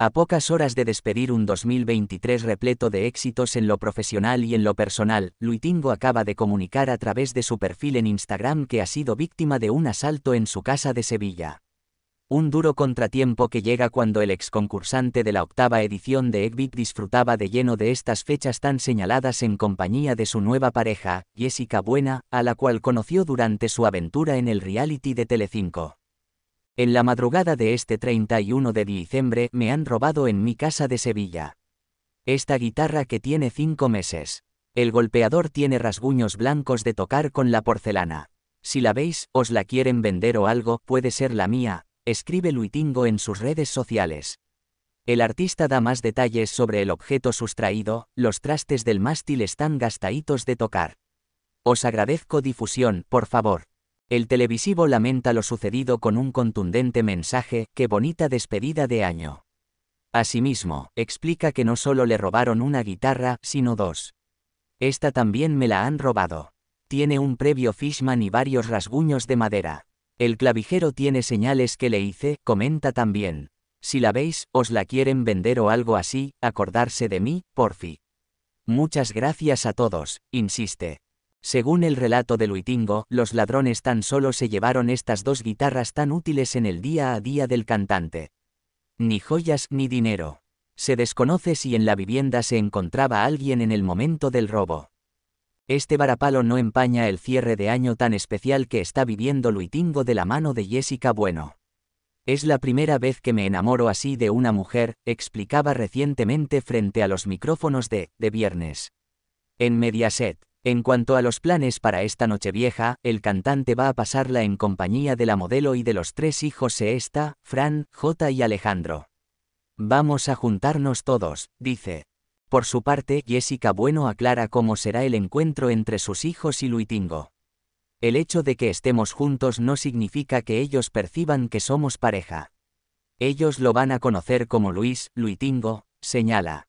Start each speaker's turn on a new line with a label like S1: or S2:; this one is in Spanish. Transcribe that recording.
S1: A pocas horas de despedir un 2023 repleto de éxitos en lo profesional y en lo personal, Luitingo acaba de comunicar a través de su perfil en Instagram que ha sido víctima de un asalto en su casa de Sevilla. Un duro contratiempo que llega cuando el ex concursante de la octava edición de Egbit disfrutaba de lleno de estas fechas tan señaladas en compañía de su nueva pareja, Jessica Buena, a la cual conoció durante su aventura en el reality de Telecinco. En la madrugada de este 31 de diciembre me han robado en mi casa de Sevilla. Esta guitarra que tiene cinco meses. El golpeador tiene rasguños blancos de tocar con la porcelana. Si la veis, os la quieren vender o algo, puede ser la mía, escribe Luitingo en sus redes sociales. El artista da más detalles sobre el objeto sustraído, los trastes del mástil están gastaitos de tocar. Os agradezco difusión, por favor. El televisivo lamenta lo sucedido con un contundente mensaje, qué bonita despedida de año. Asimismo, explica que no solo le robaron una guitarra, sino dos. Esta también me la han robado. Tiene un previo Fishman y varios rasguños de madera. El clavijero tiene señales que le hice, comenta también. Si la veis, os la quieren vender o algo así, acordarse de mí, porfi. Muchas gracias a todos, insiste. Según el relato de Luitingo, los ladrones tan solo se llevaron estas dos guitarras tan útiles en el día a día del cantante. Ni joyas ni dinero. Se desconoce si en la vivienda se encontraba alguien en el momento del robo. Este varapalo no empaña el cierre de año tan especial que está viviendo Luitingo de la mano de Jessica Bueno. Es la primera vez que me enamoro así de una mujer, explicaba recientemente frente a los micrófonos de, de viernes. En Mediaset. En cuanto a los planes para esta noche vieja, el cantante va a pasarla en compañía de la modelo y de los tres hijos Seesta, Fran, J y Alejandro. Vamos a juntarnos todos, dice. Por su parte, Jessica Bueno aclara cómo será el encuentro entre sus hijos y Luitingo. El hecho de que estemos juntos no significa que ellos perciban que somos pareja. Ellos lo van a conocer como Luis, Luitingo, señala.